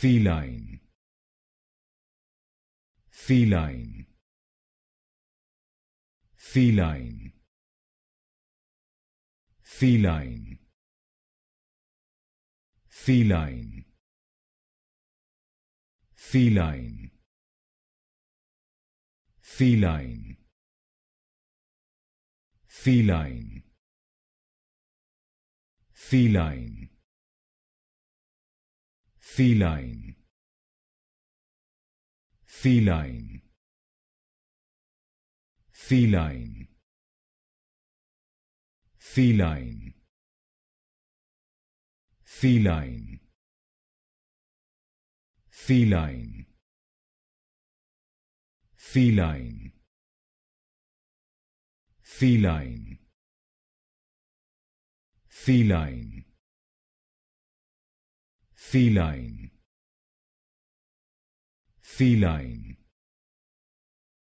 feline feline feline feline feline feline feline feline feline feline feline feline feline feline feline feline feline feline feline feline